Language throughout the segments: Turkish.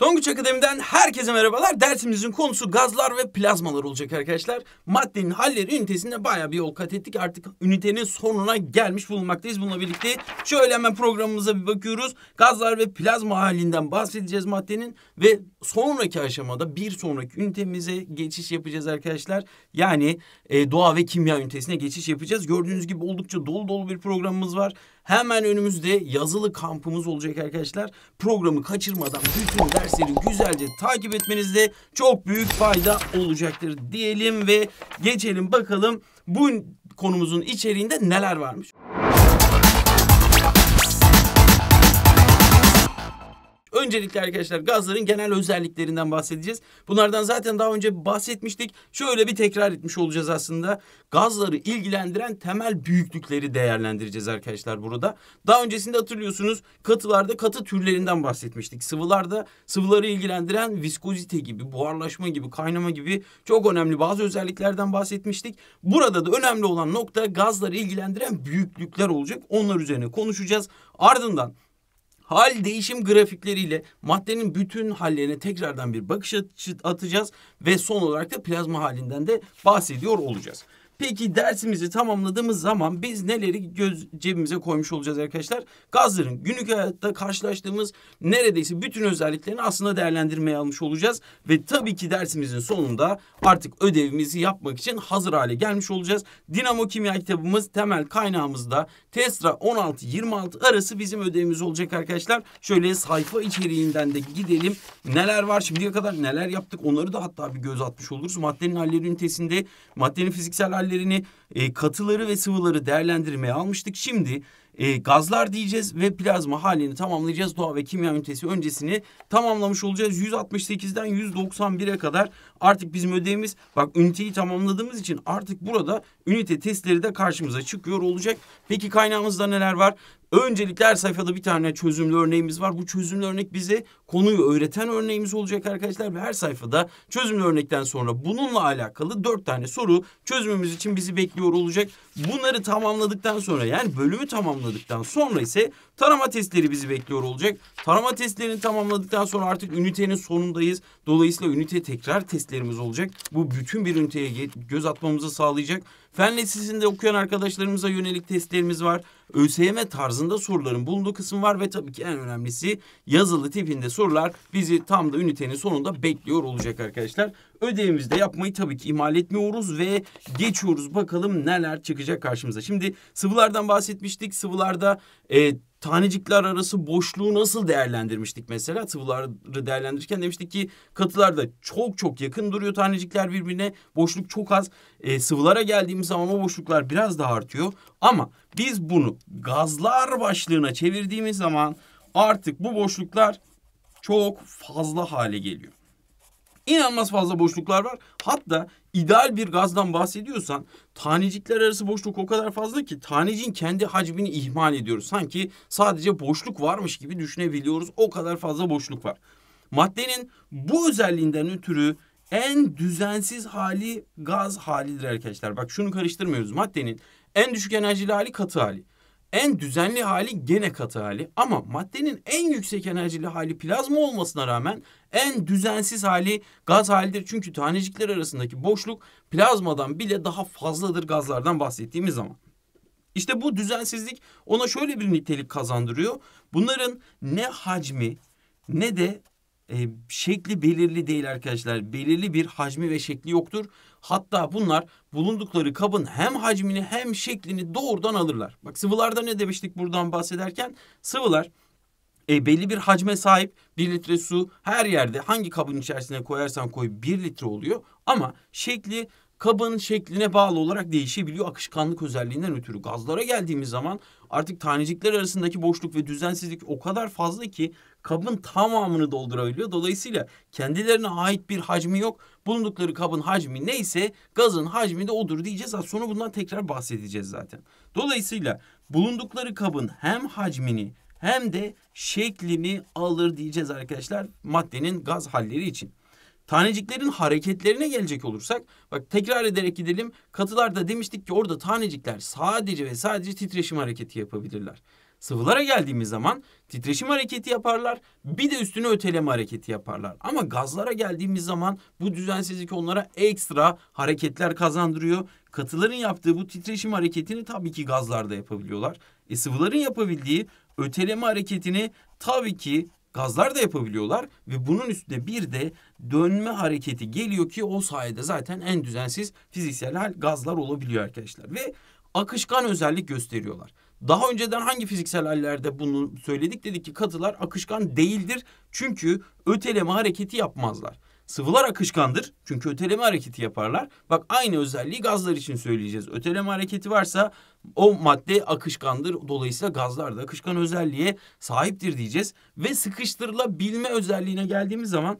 Tonguç Akademi'den herkese merhabalar. Dersimizin konusu gazlar ve plazmalar olacak arkadaşlar. Maddenin halleri ünitesinde baya bir yol kat ettik. Artık ünitenin sonuna gelmiş bulunmaktayız. Bununla birlikte şöyle hemen programımıza bir bakıyoruz. Gazlar ve plazma halinden bahsedeceğiz maddenin. Ve sonraki aşamada bir sonraki ünitemize geçiş yapacağız arkadaşlar. Yani e, doğa ve kimya ünitesine geçiş yapacağız. Gördüğünüz gibi oldukça dolu dolu bir programımız var. Hemen önümüzde yazılı kampımız olacak arkadaşlar. Programı kaçırmadan bütün dersleri güzelce takip etmenizde çok büyük fayda olacaktır diyelim ve geçelim bakalım bu konumuzun içeriğinde neler varmış. Öncelikle arkadaşlar gazların genel özelliklerinden bahsedeceğiz. Bunlardan zaten daha önce bahsetmiştik. Şöyle bir tekrar etmiş olacağız aslında. Gazları ilgilendiren temel büyüklükleri değerlendireceğiz arkadaşlar burada. Daha öncesinde hatırlıyorsunuz katılarda katı türlerinden bahsetmiştik. Sıvılarda sıvıları ilgilendiren viskozite gibi, buharlaşma gibi, kaynama gibi çok önemli bazı özelliklerden bahsetmiştik. Burada da önemli olan nokta gazları ilgilendiren büyüklükler olacak. Onlar üzerine konuşacağız. Ardından hal değişim grafikleriyle maddenin bütün hallerine tekrardan bir bakış atacağız ve son olarak da plazma halinden de bahsediyor olacağız. Peki dersimizi tamamladığımız zaman biz neleri göz cebimize koymuş olacağız arkadaşlar? Gazların günlük hayatta karşılaştığımız neredeyse bütün özelliklerini aslında değerlendirmeye almış olacağız. Ve tabii ki dersimizin sonunda artık ödevimizi yapmak için hazır hale gelmiş olacağız. Dinamo Kimya kitabımız temel kaynağımızda Tesra 16-26 arası bizim ödevimiz olacak arkadaşlar. Şöyle sayfa içeriğinden de gidelim. Neler var şimdiye kadar neler yaptık onları da hatta bir göz atmış oluruz. Maddenin halleri ünitesinde maddenin fiziksel halleri değerlerini, e, katıları ve sıvıları değerlendirmeye almıştık. Şimdi e, gazlar diyeceğiz ve plazma halini tamamlayacağız. Doğa ve kimya ünitesi öncesini tamamlamış olacağız. 168'den 191'e kadar artık bizim ödevimiz bak üniteyi tamamladığımız için artık burada ünite testleri de karşımıza çıkıyor olacak. Peki kaynağımızda neler var? Öncelikle her sayfada bir tane çözümlü örneğimiz var. Bu çözümlü örnek bize konuyu öğreten örneğimiz olacak arkadaşlar. Ve her sayfada çözümlü örnekten sonra bununla alakalı dört tane soru çözümümüz için bizi bekliyor olacak. Bunları tamamladıktan sonra yani bölümü tamamladıktan sonra ise tarama testleri bizi bekliyor olacak. Tarama testlerini tamamladıktan sonra artık ünitenin sonundayız. Dolayısıyla ünite tekrar testlerimiz olacak. Bu bütün bir üniteye göz atmamızı sağlayacak. Fen lisesinde okuyan arkadaşlarımıza yönelik testlerimiz var. ÖSYM tarzında soruların bulunduğu kısım var ve tabii ki en önemlisi yazılı tipinde sorular bizi tam da ünitenin sonunda bekliyor olacak arkadaşlar. de yapmayı tabii ki ihmal etmiyoruz ve geçiyoruz bakalım neler çıkacak karşımıza. Şimdi sıvılardan bahsetmiştik. Sıvılarda e, tanecikler arası boşluğu nasıl değerlendirmiştik mesela? Sıvıları değerlendirirken demiştik ki katılar da çok çok yakın duruyor tanecikler birbirine. Boşluk çok az. E, sıvılara geldiğimiz zaman o boşluklar biraz daha artıyor. Ama biz bunu gazlar başlığına çevirdiğimiz zaman artık bu boşluklar çok fazla hale geliyor inanılmaz fazla boşluklar var. Hatta ideal bir gazdan bahsediyorsan tanecikler arası boşluk o kadar fazla ki tanecin kendi hacmini ihmal ediyoruz. Sanki sadece boşluk varmış gibi düşünebiliyoruz. O kadar fazla boşluk var. Maddenin bu özelliğinden ötürü en düzensiz hali gaz halidir arkadaşlar. Bak şunu karıştırmıyoruz. Maddenin en düşük enerjili hali katı hali. En düzenli hali gene katı hali ama maddenin en yüksek enerjili hali plazma olmasına rağmen en düzensiz hali gaz halidir. Çünkü tanecikler arasındaki boşluk plazmadan bile daha fazladır gazlardan bahsettiğimiz zaman. İşte bu düzensizlik ona şöyle bir nitelik kazandırıyor. Bunların ne hacmi ne de e, şekli belirli değil arkadaşlar. Belirli bir hacmi ve şekli yoktur. Hatta bunlar bulundukları kabın hem hacmini hem şeklini doğrudan alırlar. Bak sıvılarda ne demiştik buradan bahsederken? Sıvılar e, belli bir hacme sahip bir litre su her yerde hangi kabın içerisine koyarsan koy bir litre oluyor. Ama şekli kabın şekline bağlı olarak değişebiliyor akışkanlık özelliğinden ötürü. Gazlara geldiğimiz zaman artık tanecikler arasındaki boşluk ve düzensizlik o kadar fazla ki kabın tamamını doldurabiliyor. Dolayısıyla kendilerine ait bir hacmi yok. Bulundukları kabın hacmi neyse gazın hacmi de odur diyeceğiz. Az sonra bundan tekrar bahsedeceğiz zaten. Dolayısıyla bulundukları kabın hem hacmini hem de şeklini alır diyeceğiz arkadaşlar maddenin gaz halleri için. Taneciklerin hareketlerine gelecek olursak bak tekrar ederek gidelim. Katılarda demiştik ki orada tanecikler sadece ve sadece titreşim hareketi yapabilirler. Sıvılara geldiğimiz zaman titreşim hareketi yaparlar. Bir de üstüne öteleme hareketi yaparlar. Ama gazlara geldiğimiz zaman bu düzensizlik onlara ekstra hareketler kazandırıyor. Katıların yaptığı bu titreşim hareketini tabii ki gazlarda yapabiliyorlar. E sıvıların yapabildiği öteleme hareketini tabii ki gazlar da yapabiliyorlar ve bunun üstüne bir de dönme hareketi geliyor ki o sayede zaten en düzensiz fiziksel hal gazlar olabiliyor arkadaşlar ve akışkan özellik gösteriyorlar. Daha önceden hangi fiziksel hallerde bunu söyledik? Dedik ki katılar akışkan değildir çünkü öteleme hareketi yapmazlar. Sıvılar akışkandır çünkü öteleme hareketi yaparlar. Bak aynı özelliği gazlar için söyleyeceğiz. Öteleme hareketi varsa o madde akışkandır. Dolayısıyla gazlar da akışkan özelliğe sahiptir diyeceğiz. Ve sıkıştırılabilme özelliğine geldiğimiz zaman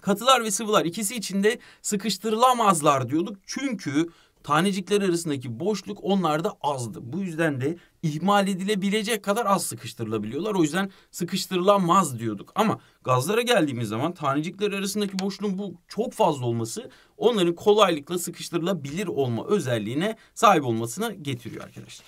katılar ve sıvılar ikisi için de sıkıştırılamazlar diyorduk. Çünkü Tanecikler arasındaki boşluk onlarda azdı. Bu yüzden de ihmal edilebilecek kadar az sıkıştırılabiliyorlar. O yüzden sıkıştırılamaz diyorduk. Ama gazlara geldiğimiz zaman tanecikler arasındaki boşluğun bu çok fazla olması onların kolaylıkla sıkıştırılabilir olma özelliğine sahip olmasını getiriyor arkadaşlar.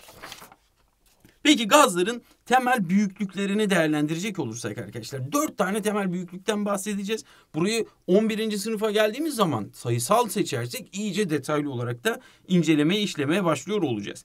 Peki gazların temel büyüklüklerini değerlendirecek olursak arkadaşlar. Dört tane temel büyüklükten bahsedeceğiz. Burayı 11. sınıfa geldiğimiz zaman sayısal seçersek iyice detaylı olarak da incelemeye işlemeye başlıyor olacağız.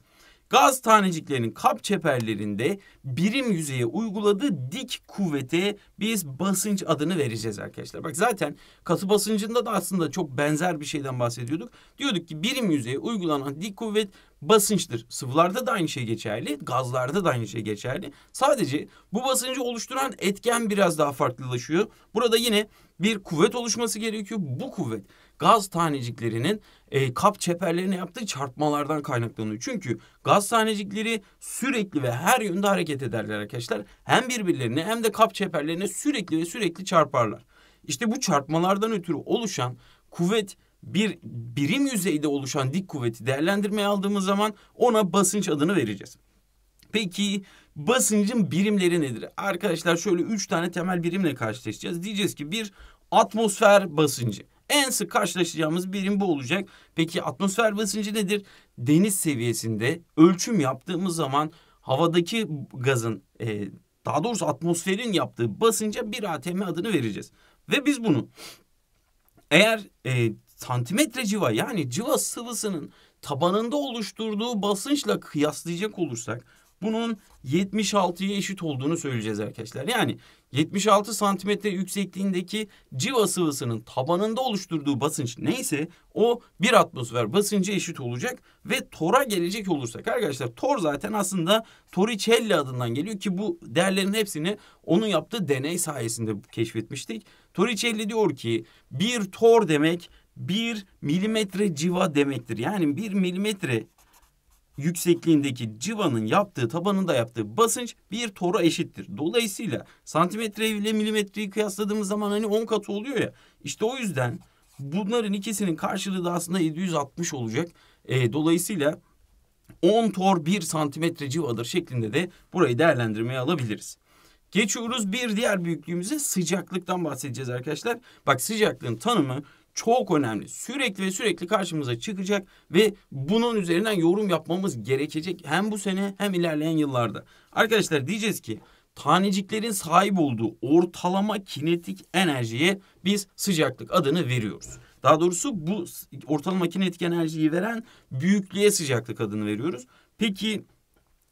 Gaz taneciklerinin kap çeperlerinde birim yüzeye uyguladığı dik kuvvete biz basınç adını vereceğiz arkadaşlar. Bak zaten katı basıncında da aslında çok benzer bir şeyden bahsediyorduk. Diyorduk ki birim yüzeye uygulanan dik kuvvet basınçtır. Sıvılarda da aynı şey geçerli, gazlarda da aynı şey geçerli. Sadece bu basıncı oluşturan etken biraz daha farklılaşıyor. Burada yine bir kuvvet oluşması gerekiyor. Bu kuvvet gaz taneciklerinin e, kap çeperlerine yaptığı çarpmalardan kaynaklanıyor. Çünkü gaz tanecikleri sürekli ve her yönde hareket ederler arkadaşlar. Hem birbirlerine hem de kap çeperlerine sürekli ve sürekli çarparlar. İşte bu çarpmalardan ötürü oluşan kuvvet bir birim yüzeyde oluşan dik kuvveti değerlendirmeye aldığımız zaman ona basınç adını vereceğiz. Peki basıncın birimleri nedir? Arkadaşlar şöyle üç tane temel birimle karşılaşacağız. Diyeceğiz ki bir atmosfer basıncı. En sık karşılaşacağımız birim bu olacak. Peki atmosfer basıncı nedir? Deniz seviyesinde ölçüm yaptığımız zaman havadaki gazın e, daha doğrusu atmosferin yaptığı basınca bir atm adını vereceğiz. Ve biz bunu eğer e, santimetre civa yani civa sıvısının tabanında oluşturduğu basınçla kıyaslayacak olursak bunun 76'ya eşit olduğunu söyleyeceğiz arkadaşlar. Yani 76 santimetre yüksekliğindeki civa sıvısının tabanında oluşturduğu basınç neyse o bir atmosfer basıncı eşit olacak ve tora gelecek olursak arkadaşlar tor zaten aslında Torricelli adından geliyor ki bu değerlerin hepsini onun yaptığı deney sayesinde keşfetmiştik. Torricelli diyor ki bir tor demek bir milimetre civa demektir. Yani bir milimetre yüksekliğindeki civanın yaptığı tabanında yaptığı basınç bir tora eşittir. Dolayısıyla santimetre ile milimetreyi kıyasladığımız zaman hani 10 katı oluyor ya. İşte o yüzden bunların ikisinin karşılığı da aslında 760 olacak. E, dolayısıyla 10 tor 1 santimetre civadır şeklinde de burayı değerlendirmeye alabiliriz. Geçiyoruz bir diğer büyüklüğümüze sıcaklıktan bahsedeceğiz arkadaşlar. Bak sıcaklığın tanımı çok önemli. Sürekli ve sürekli karşımıza çıkacak ve bunun üzerinden yorum yapmamız gerekecek hem bu sene hem ilerleyen yıllarda. Arkadaşlar diyeceğiz ki taneciklerin sahip olduğu ortalama kinetik enerjiye biz sıcaklık adını veriyoruz. Daha doğrusu bu ortalama kinetik enerjiyi veren büyüklüğe sıcaklık adını veriyoruz. Peki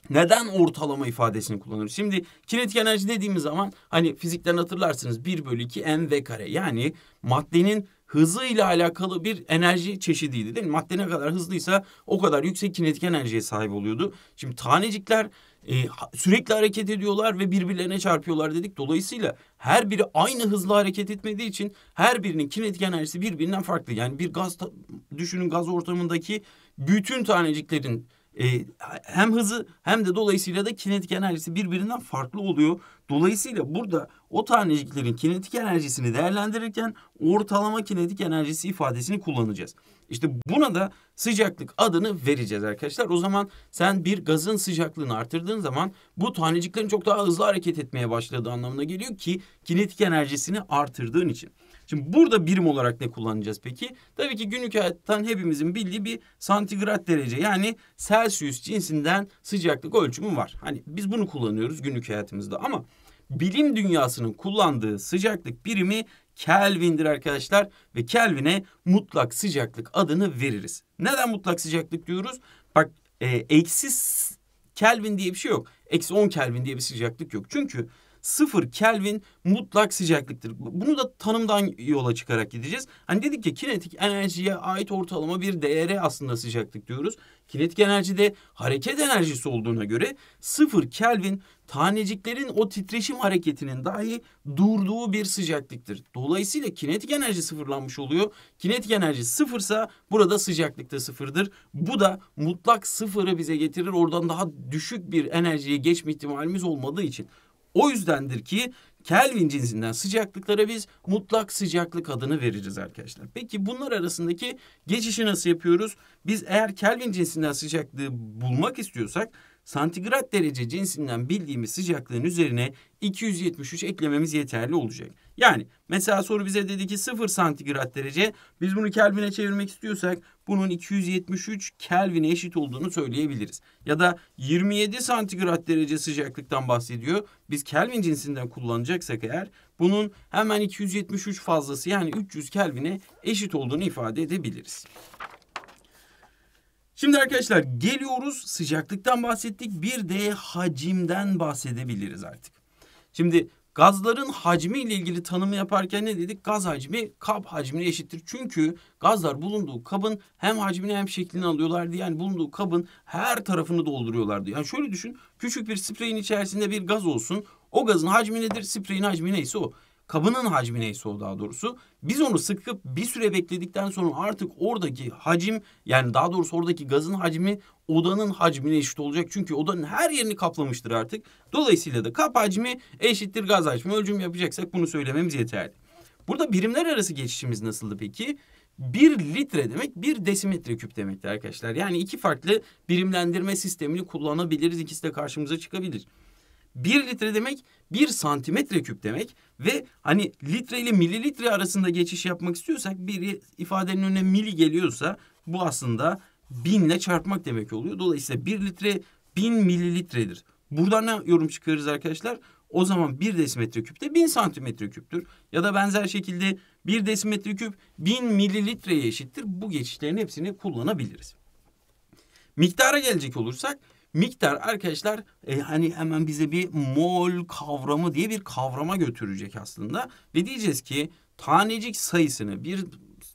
neden ortalama ifadesini kullanıyoruz? Şimdi kinetik enerji dediğimiz zaman hani fizikten hatırlarsınız 1 bölü 2 mv kare yani maddenin hızıyla alakalı bir enerji çeşidiydi değil mi? Madde ne kadar hızlıysa o kadar yüksek kinetik enerjiye sahip oluyordu. Şimdi tanecikler e, sürekli hareket ediyorlar ve birbirlerine çarpıyorlar dedik. Dolayısıyla her biri aynı hızla hareket etmediği için her birinin kinetik enerjisi birbirinden farklı. Yani bir gaz düşünün gaz ortamındaki bütün taneciklerin e, hem hızı hem de dolayısıyla da kinetik enerjisi birbirinden farklı oluyor. Dolayısıyla burada o taneciklerin kinetik enerjisini değerlendirirken ortalama kinetik enerjisi ifadesini kullanacağız. İşte buna da sıcaklık adını vereceğiz arkadaşlar. O zaman sen bir gazın sıcaklığını artırdığın zaman bu taneciklerin çok daha hızlı hareket etmeye başladığı anlamına geliyor ki kinetik enerjisini artırdığın için. Şimdi burada birim olarak ne kullanacağız peki? Tabii ki günlük hayattan hepimizin bildiği bir santigrat derece yani Celsius cinsinden sıcaklık ölçümü var. Hani biz bunu kullanıyoruz günlük hayatımızda ama bilim dünyasının kullandığı sıcaklık birimi Kelvin'dir arkadaşlar ve Kelvin'e mutlak sıcaklık adını veririz. Neden mutlak sıcaklık diyoruz? Bak e, eksi Kelvin diye bir şey yok. Eksi 10 Kelvin diye bir sıcaklık yok. Çünkü sıfır Kelvin mutlak sıcaklıktır. Bunu da tanımdan yola çıkarak gideceğiz. Hani dedik ki kinetik enerjiye ait ortalama bir değere aslında sıcaklık diyoruz. Kinetik enerji de hareket enerjisi olduğuna göre sıfır Kelvin taneciklerin o titreşim hareketinin dahi durduğu bir sıcaklıktır. Dolayısıyla kinetik enerji sıfırlanmış oluyor. Kinetik enerji sıfırsa burada sıcaklık da sıfırdır. Bu da mutlak sıfırı bize getirir. Oradan daha düşük bir enerjiye geçme ihtimalimiz olmadığı için. O yüzdendir ki Kelvin cinsinden sıcaklıklara biz mutlak sıcaklık adını veririz arkadaşlar. Peki bunlar arasındaki geçişi nasıl yapıyoruz? Biz eğer Kelvin cinsinden sıcaklığı bulmak istiyorsak santigrat derece cinsinden bildiğimiz sıcaklığın üzerine 273 eklememiz yeterli olacak. Yani mesela soru bize dedi ki 0 santigrat derece. Biz bunu Kelvin'e çevirmek istiyorsak bunun 273 Kelvin'e eşit olduğunu söyleyebiliriz. Ya da 27 santigrat derece sıcaklıktan bahsediyor. Biz Kelvin cinsinden kullanacaksak eğer bunun hemen 273 fazlası yani 300 Kelvin'e eşit olduğunu ifade edebiliriz. Şimdi arkadaşlar geliyoruz sıcaklıktan bahsettik bir de hacimden bahsedebiliriz artık. Şimdi gazların hacmi ile ilgili tanımı yaparken ne dedik? Gaz hacmi kap hacmine eşittir. Çünkü gazlar bulunduğu kabın hem hacmini hem şeklini alıyorlardı. Yani bulunduğu kabın her tarafını dolduruyorlardı. Yani şöyle düşün küçük bir spreyin içerisinde bir gaz olsun. O gazın hacmi nedir? Spreyin hacmi neyse o kabının hacmi neyse o daha doğrusu. Biz onu sıkıp bir süre bekledikten sonra artık oradaki hacim yani daha doğrusu oradaki gazın hacmi odanın hacmine eşit olacak. Çünkü odanın her yerini kaplamıştır artık. Dolayısıyla da kap hacmi eşittir gaz hacmi ölçüm yapacaksak bunu söylememiz yeterli. Burada birimler arası geçişimiz nasıldı peki? Bir litre demek bir desimetre küp demekti arkadaşlar. Yani iki farklı birimlendirme sistemini kullanabiliriz. İkisi de karşımıza çıkabilir. 1 litre demek 1 santimetre küp demek ve hani litre ile mililitre arasında geçiş yapmak istiyorsak bir ifadenin önüne mili geliyorsa bu aslında binle çarpmak demek oluyor. Dolayısıyla 1 litre 1000 mililitredir. Buradan ne yorum çıkarırız arkadaşlar? O zaman 1 desimetre küp de 1000 santimetre küptür. Ya da benzer şekilde 1 desimetre küp 1000 mililitreye eşittir. Bu geçişlerin hepsini kullanabiliriz. Miktara gelecek olursak Miktar arkadaşlar e, hani hemen bize bir mol kavramı diye bir kavrama götürecek aslında. Ve diyeceğiz ki tanecik sayısını bir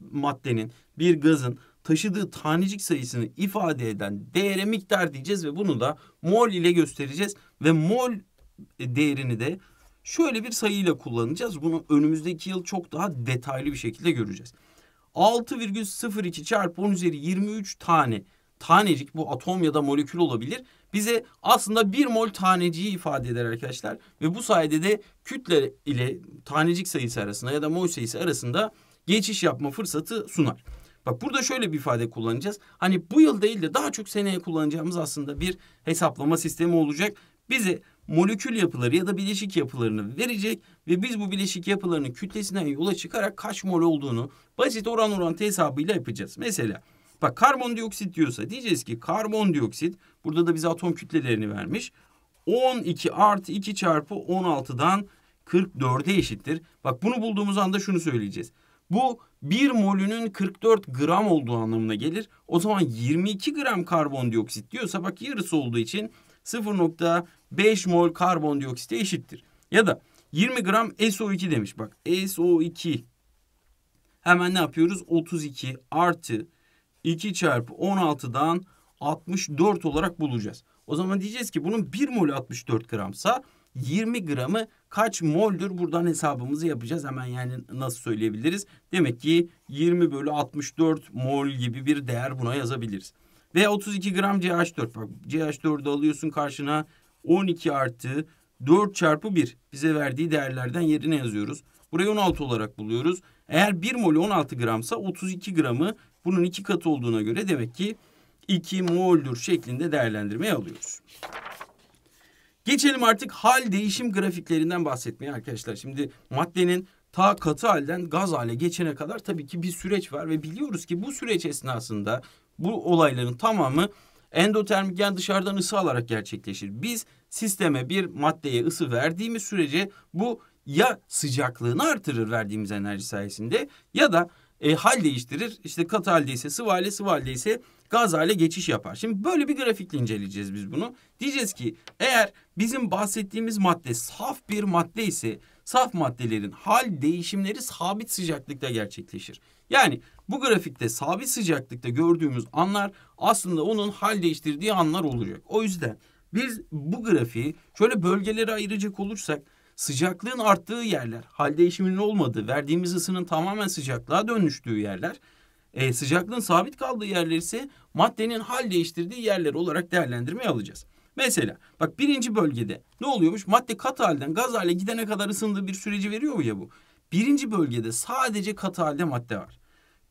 maddenin bir gazın taşıdığı tanecik sayısını ifade eden değere miktar diyeceğiz ve bunu da mol ile göstereceğiz ve mol e, değerini de şöyle bir sayıyla kullanacağız. Bunu önümüzdeki yıl çok daha detaylı bir şekilde göreceğiz. 6,02 çarpı 10 üzeri 23 tane tanecik bu atom ya da molekül olabilir. Bize aslında bir mol taneciği ifade eder arkadaşlar. Ve bu sayede de kütle ile tanecik sayısı arasında ya da mol sayısı arasında geçiş yapma fırsatı sunar. Bak burada şöyle bir ifade kullanacağız. Hani bu yıl değil de daha çok seneye kullanacağımız aslında bir hesaplama sistemi olacak. Bize molekül yapıları ya da bileşik yapılarını verecek ve biz bu bileşik yapılarının kütlesinden yola çıkarak kaç mol olduğunu basit oran orantı hesabıyla yapacağız. Mesela Bak karbondioksit diyorsa diyeceğiz ki karbondioksit burada da bize atom kütlelerini vermiş. 12 artı 2 çarpı 16'dan 44'e eşittir. Bak bunu bulduğumuz anda şunu söyleyeceğiz. Bu 1 molünün 44 gram olduğu anlamına gelir. O zaman 22 gram karbondioksit diyorsa bak yarısı olduğu için 0.5 mol karbondioksite eşittir. Ya da 20 gram SO2 demiş. Bak SO2 hemen ne yapıyoruz? 32 artı 2 çarpı 16'dan 64 olarak bulacağız. O zaman diyeceğiz ki bunun 1 mol 64 gramsa 20 gramı kaç moldür buradan hesabımızı yapacağız. Hemen yani nasıl söyleyebiliriz? Demek ki 20 bölü 64 mol gibi bir değer buna yazabiliriz. Ve 32 gram CH4. Bak CH4'ü alıyorsun karşına 12 artı 4 çarpı 1 bize verdiği değerlerden yerine yazıyoruz. Burayı 16 olarak buluyoruz. Eğer 1 mol 16 gramsa 32 gramı bunun iki katı olduğuna göre demek ki 2 mol'dür şeklinde değerlendirmeye alıyoruz. Geçelim artık hal değişim grafiklerinden bahsetmeye arkadaşlar. Şimdi maddenin ta katı halden gaz hale geçene kadar tabii ki bir süreç var ve biliyoruz ki bu süreç esnasında bu olayların tamamı endotermik yani dışarıdan ısı alarak gerçekleşir. Biz sisteme bir maddeye ısı verdiğimiz sürece bu ya sıcaklığını artırır verdiğimiz enerji sayesinde ya da e, hal değiştirir. İşte katı haldeyse sıvı hale, sıvı haldeyse gaz hale geçiş yapar. Şimdi böyle bir grafikle inceleyeceğiz biz bunu. Diyeceğiz ki eğer bizim bahsettiğimiz madde saf bir madde ise saf maddelerin hal değişimleri sabit sıcaklıkta gerçekleşir. Yani bu grafikte sabit sıcaklıkta gördüğümüz anlar aslında onun hal değiştirdiği anlar olacak. O yüzden biz bu grafiği şöyle bölgelere ayıracak olursak sıcaklığın arttığı yerler, hal değişiminin olmadığı, verdiğimiz ısının tamamen sıcaklığa dönüştüğü yerler, e, sıcaklığın sabit kaldığı yerler ise maddenin hal değiştirdiği yerler olarak değerlendirmeye alacağız. Mesela bak birinci bölgede ne oluyormuş? Madde katı halden gaz hale gidene kadar ısındığı bir süreci veriyor mu ya bu? Birinci bölgede sadece katı halde madde var.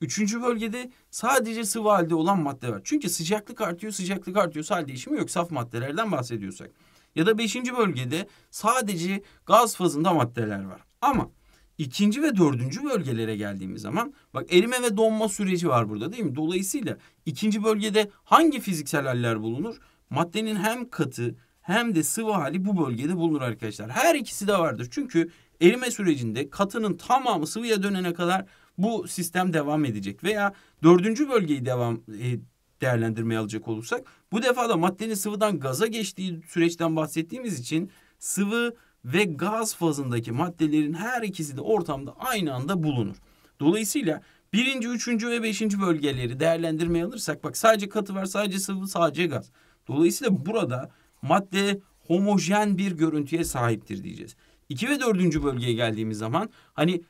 Üçüncü bölgede sadece sıvı halde olan madde var. Çünkü sıcaklık artıyor, sıcaklık artıyor, hal değişimi yok. Saf maddelerden bahsediyorsak ya da beşinci bölgede sadece gaz fazında maddeler var. Ama ikinci ve dördüncü bölgelere geldiğimiz zaman bak erime ve donma süreci var burada değil mi? Dolayısıyla ikinci bölgede hangi fiziksel haller bulunur? Maddenin hem katı hem de sıvı hali bu bölgede bulunur arkadaşlar. Her ikisi de vardır. Çünkü erime sürecinde katının tamamı sıvıya dönene kadar bu sistem devam edecek veya dördüncü bölgeyi devam e, değerlendirmeye alacak olursak. Bu defa da maddenin sıvıdan gaza geçtiği süreçten bahsettiğimiz için sıvı ve gaz fazındaki maddelerin her ikisi de ortamda aynı anda bulunur. Dolayısıyla birinci, üçüncü ve beşinci bölgeleri değerlendirmeye alırsak bak sadece katı var, sadece sıvı, sadece gaz. Dolayısıyla burada madde homojen bir görüntüye sahiptir diyeceğiz. İki ve dördüncü bölgeye geldiğimiz zaman hani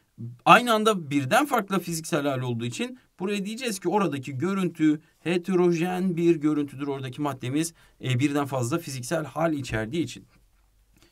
aynı anda birden farklı fiziksel hal olduğu için Buraya diyeceğiz ki oradaki görüntü heterojen bir görüntüdür. Oradaki maddemiz e, birden fazla fiziksel hal içerdiği için.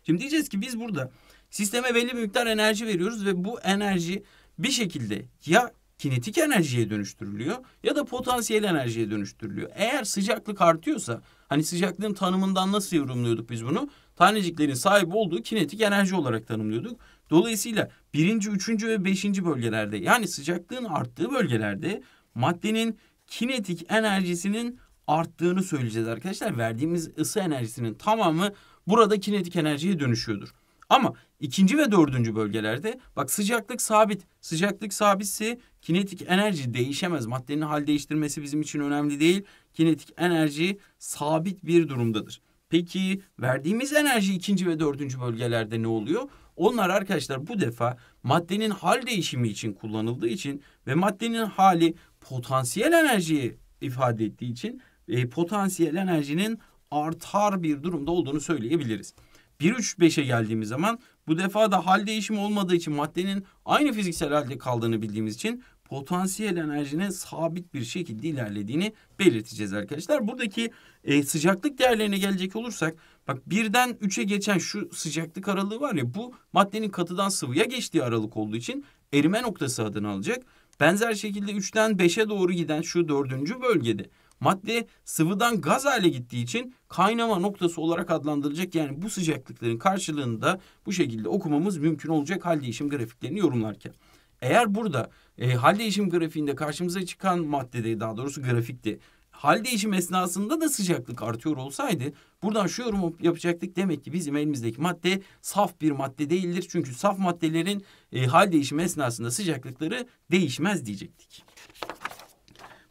Şimdi diyeceğiz ki biz burada sisteme belli bir miktar enerji veriyoruz ve bu enerji bir şekilde ya kinetik enerjiye dönüştürülüyor ya da potansiyel enerjiye dönüştürülüyor. Eğer sıcaklık artıyorsa hani sıcaklığın tanımından nasıl yorumluyorduk biz bunu? Taneciklerin sahip olduğu kinetik enerji olarak tanımlıyorduk. Dolayısıyla birinci, üçüncü ve beşinci bölgelerde yani sıcaklığın arttığı bölgelerde maddenin kinetik enerjisinin arttığını söyleyeceğiz arkadaşlar. Verdiğimiz ısı enerjisinin tamamı burada kinetik enerjiye dönüşüyordur. Ama ikinci ve dördüncü bölgelerde bak sıcaklık sabit. Sıcaklık sabitse kinetik enerji değişemez. Maddenin hal değiştirmesi bizim için önemli değil. Kinetik enerji sabit bir durumdadır. Peki verdiğimiz enerji ikinci ve dördüncü bölgelerde ne oluyor? Onlar arkadaşlar bu defa maddenin hal değişimi için kullanıldığı için ve maddenin hali potansiyel enerjiyi ifade ettiği için e, potansiyel enerjinin artar bir durumda olduğunu söyleyebiliriz. 1-3-5'e geldiğimiz zaman bu defa da hal değişimi olmadığı için maddenin aynı fiziksel halde kaldığını bildiğimiz için potansiyel enerjinin sabit bir şekilde ilerlediğini belirteceğiz arkadaşlar. Buradaki e, sıcaklık değerlerine gelecek olursak Bak birden üçe geçen şu sıcaklık aralığı var ya bu maddenin katıdan sıvıya geçtiği aralık olduğu için erime noktası adını alacak. Benzer şekilde üçten beşe doğru giden şu dördüncü bölgede madde sıvıdan gaz hale gittiği için kaynama noktası olarak adlandırılacak. Yani bu sıcaklıkların karşılığını da bu şekilde okumamız mümkün olacak hal değişim grafiklerini yorumlarken. Eğer burada e, hal değişim grafiğinde karşımıza çıkan maddede daha doğrusu grafikte hal değişim esnasında da sıcaklık artıyor olsaydı buradan şu yorumu yapacaktık. Demek ki bizim elimizdeki madde saf bir madde değildir. Çünkü saf maddelerin e, hal değişimi esnasında sıcaklıkları değişmez diyecektik.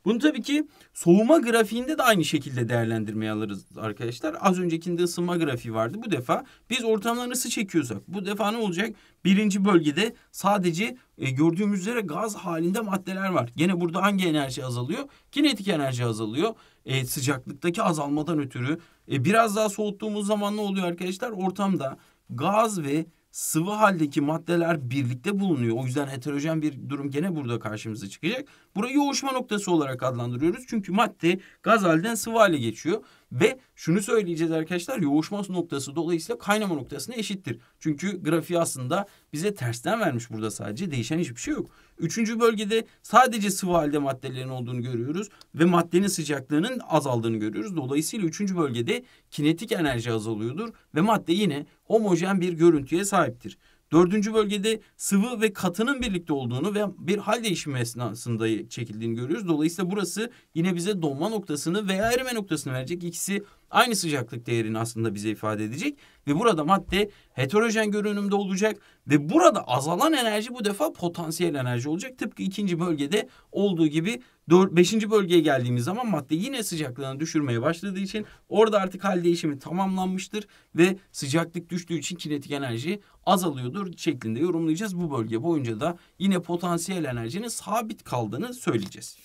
Bunu tabii ki soğuma grafiğinde de aynı şekilde değerlendirmeye alırız arkadaşlar. Az öncekinde ısınma grafiği vardı. Bu defa biz ortamdan ısı çekiyorsak bu defa ne olacak? Birinci bölgede sadece e, gördüğümüz üzere gaz halinde maddeler var. Yine burada hangi enerji azalıyor? Kinetik enerji azalıyor. E, sıcaklıktaki azalmadan ötürü. E, biraz daha soğuttuğumuz zaman ne oluyor arkadaşlar? Ortamda gaz ve sıvı haldeki maddeler birlikte bulunuyor. O yüzden heterojen bir durum gene burada karşımıza çıkacak. Burayı yoğuşma noktası olarak adlandırıyoruz. Çünkü madde gaz halden sıvı hale geçiyor. Ve şunu söyleyeceğiz arkadaşlar yoğuşma noktası dolayısıyla kaynama noktasına eşittir. Çünkü grafiği aslında bize tersten vermiş burada sadece değişen hiçbir şey yok. Üçüncü bölgede sadece sıvı halde maddelerin olduğunu görüyoruz ve maddenin sıcaklığının azaldığını görüyoruz. Dolayısıyla üçüncü bölgede kinetik enerji azalıyordur ve madde yine homojen bir görüntüye sahiptir. Dördüncü bölgede sıvı ve katının birlikte olduğunu ve bir hal değişimi esnasında çekildiğini görüyoruz. Dolayısıyla burası yine bize donma noktasını veya erime noktasını verecek. İkisi aynı sıcaklık değerini aslında bize ifade edecek. Ve burada madde heterojen görünümde olacak. Ve burada azalan enerji bu defa potansiyel enerji olacak. Tıpkı ikinci bölgede olduğu gibi Beşinci bölgeye geldiğimiz zaman madde yine sıcaklığını düşürmeye başladığı için orada artık hal değişimi tamamlanmıştır ve sıcaklık düştüğü için kinetik enerji azalıyordur şeklinde yorumlayacağız. Bu bölge boyunca da yine potansiyel enerjinin sabit kaldığını söyleyeceğiz.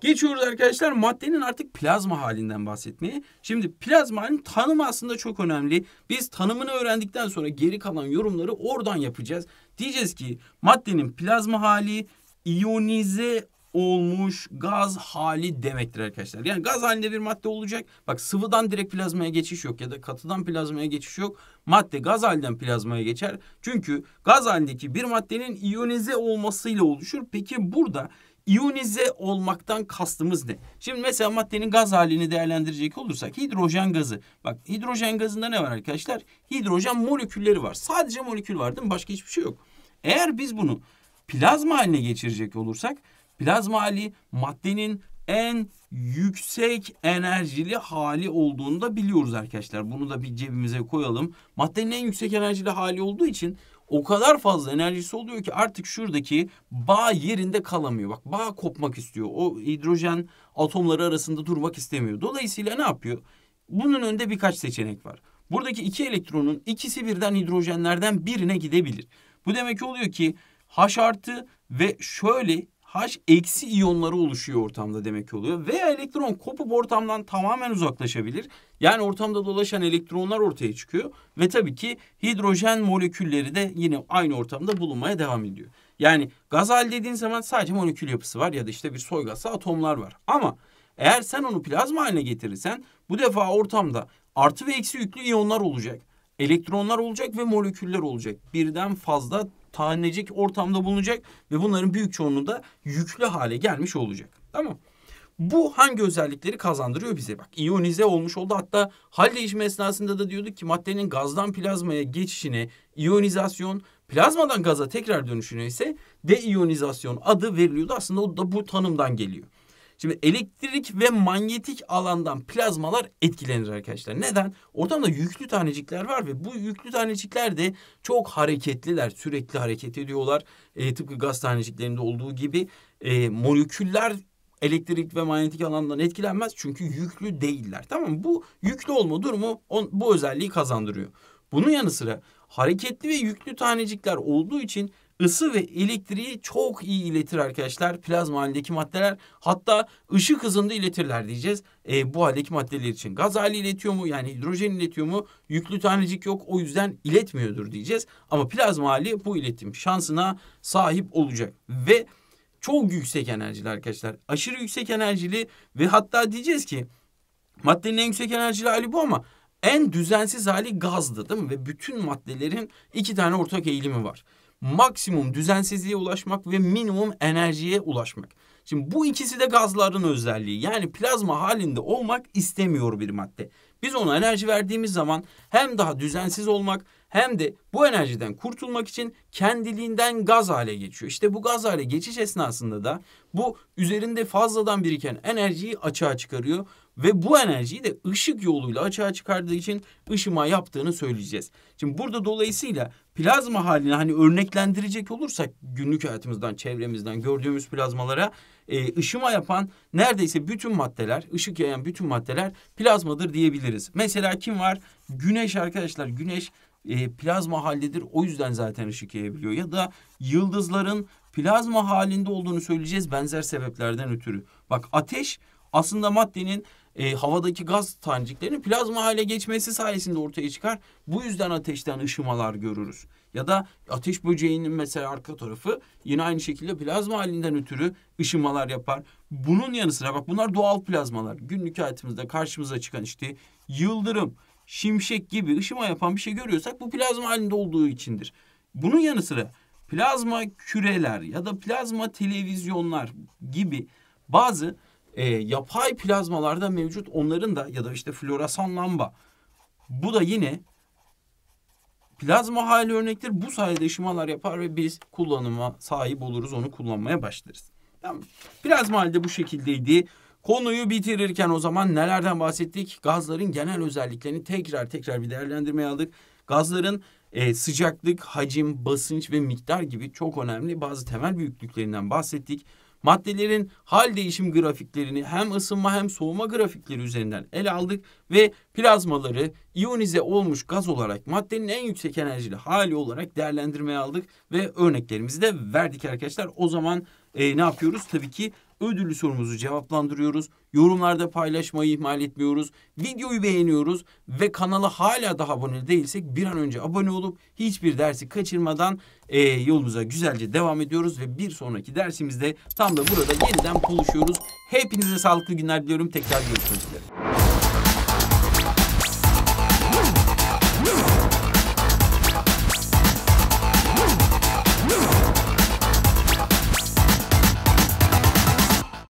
Geçiyoruz arkadaşlar maddenin artık plazma halinden bahsetmeye. Şimdi plazmanın tanımı aslında çok önemli. Biz tanımını öğrendikten sonra geri kalan yorumları oradan yapacağız. Diyeceğiz ki maddenin plazma hali iyonize olmuş gaz hali demektir arkadaşlar. Yani gaz halinde bir madde olacak. Bak sıvıdan direkt plazmaya geçiş yok ya da katıdan plazmaya geçiş yok. Madde gaz halinden plazmaya geçer. Çünkü gaz halindeki bir maddenin iyonize olmasıyla oluşur. Peki burada iyonize olmaktan kastımız ne? Şimdi mesela maddenin gaz halini değerlendirecek olursak hidrojen gazı. Bak hidrojen gazında ne var arkadaşlar? Hidrojen molekülleri var. Sadece molekül var değil mi? Başka hiçbir şey yok. Eğer biz bunu plazma haline geçirecek olursak Plazma hali maddenin en yüksek enerjili hali olduğunu da biliyoruz arkadaşlar. Bunu da bir cebimize koyalım. Maddenin en yüksek enerjili hali olduğu için o kadar fazla enerjisi oluyor ki artık şuradaki bağ yerinde kalamıyor. Bak bağ kopmak istiyor. O hidrojen atomları arasında durmak istemiyor. Dolayısıyla ne yapıyor? Bunun önünde birkaç seçenek var. Buradaki iki elektronun ikisi birden hidrojenlerden birine gidebilir. Bu demek oluyor ki H artı ve şöyle H eksi iyonları oluşuyor ortamda demek oluyor. Veya elektron kopup ortamdan tamamen uzaklaşabilir. Yani ortamda dolaşan elektronlar ortaya çıkıyor. Ve tabii ki hidrojen molekülleri de yine aynı ortamda bulunmaya devam ediyor. Yani gaz hal dediğin zaman sadece molekül yapısı var ya da işte bir soy atomlar var. Ama eğer sen onu plazma haline getirirsen bu defa ortamda artı ve eksi yüklü iyonlar olacak. Elektronlar olacak ve moleküller olacak. Birden fazla tanecik ortamda bulunacak ve bunların büyük çoğunluğu da yüklü hale gelmiş olacak. Tamam bu hangi özellikleri kazandırıyor bize? Bak İyonize olmuş oldu. Hatta hal değişimi esnasında da diyorduk ki maddenin gazdan plazmaya geçişine iyonizasyon, plazmadan gaza tekrar dönüşüne ise deiyonizasyon adı veriliyordu. Aslında o da bu tanımdan geliyor. Şimdi elektrik ve manyetik alandan plazmalar etkilenir arkadaşlar. Neden? Ortamda yüklü tanecikler var ve bu yüklü tanecikler de çok hareketliler. Sürekli hareket ediyorlar. E, tıpkı gaz taneciklerinde olduğu gibi e, moleküller elektrik ve manyetik alandan etkilenmez çünkü yüklü değiller. Tamam mı? Bu yüklü olma durumu on, bu özelliği kazandırıyor. Bunun yanı sıra hareketli ve yüklü tanecikler olduğu için ısı ve elektriği çok iyi iletir arkadaşlar. Plazma halindeki maddeler hatta ışık hızında iletirler diyeceğiz. E, bu haldeki maddeler için gaz hali iletiyor mu? Yani hidrojen iletiyor mu? Yüklü tanecik yok o yüzden iletmiyordur diyeceğiz. Ama plazma hali bu iletim şansına sahip olacak. Ve çok yüksek enerjili arkadaşlar. Aşırı yüksek enerjili ve hatta diyeceğiz ki maddenin en yüksek enerjili hali bu ama en düzensiz hali gazdı değil mi? Ve bütün maddelerin iki tane ortak eğilimi var maksimum düzensizliğe ulaşmak ve minimum enerjiye ulaşmak. Şimdi bu ikisi de gazların özelliği. Yani plazma halinde olmak istemiyor bir madde. Biz ona enerji verdiğimiz zaman hem daha düzensiz olmak hem de bu enerjiden kurtulmak için kendiliğinden gaz hale geçiyor. İşte bu gaz hale geçiş esnasında da bu üzerinde fazladan biriken enerjiyi açığa çıkarıyor ve bu enerjiyi de ışık yoluyla açığa çıkardığı için ışıma yaptığını söyleyeceğiz. Şimdi burada dolayısıyla plazma haline hani örneklendirecek olursak günlük hayatımızdan, çevremizden gördüğümüz plazmalara e, ışıma yapan neredeyse bütün maddeler, ışık yayan bütün maddeler plazmadır diyebiliriz. Mesela kim var? Güneş arkadaşlar. Güneş e, plazma haldedir. O yüzden zaten ışık yayabiliyor. Ya da yıldızların plazma halinde olduğunu söyleyeceğiz benzer sebeplerden ötürü. Bak ateş aslında maddenin e, havadaki gaz taneciklerinin plazma hale geçmesi sayesinde ortaya çıkar. Bu yüzden ateşten ışımalar görürüz. Ya da ateş böceğinin mesela arka tarafı yine aynı şekilde plazma halinden ötürü ışımalar yapar. Bunun yanı sıra bak bunlar doğal plazmalar. Günlük hayatımızda karşımıza çıkan işte yıldırım, şimşek gibi ışıma yapan bir şey görüyorsak bu plazma halinde olduğu içindir. Bunun yanı sıra plazma küreler ya da plazma televizyonlar gibi bazı e, yapay plazmalarda mevcut onların da ya da işte floresan lamba. Bu da yine plazma hali örnektir. Bu sayede ışımalar yapar ve biz kullanıma sahip oluruz. Onu kullanmaya başlarız. Tamam. Plazma halde bu şekildeydi. Konuyu bitirirken o zaman nelerden bahsettik? Gazların genel özelliklerini tekrar tekrar bir değerlendirmeye aldık. Gazların e, sıcaklık, hacim, basınç ve miktar gibi çok önemli bazı temel büyüklüklerinden bahsettik. Maddelerin hal değişim grafiklerini hem ısınma hem soğuma grafikleri üzerinden ele aldık ve plazmaları iyonize olmuş gaz olarak maddenin en yüksek enerjili hali olarak değerlendirmeye aldık ve örneklerimizi de verdik arkadaşlar. O zaman e, ne yapıyoruz? Tabii ki ödüllü sorumuzu cevaplandırıyoruz. Yorumlarda paylaşmayı ihmal etmiyoruz. Videoyu beğeniyoruz ve kanala hala daha abone değilsek bir an önce abone olup hiçbir dersi kaçırmadan e, yolumuza güzelce devam ediyoruz ve bir sonraki dersimizde tam da burada yeniden buluşuyoruz. Hepinize sağlıklı günler diliyorum. Tekrar görüşmek üzere.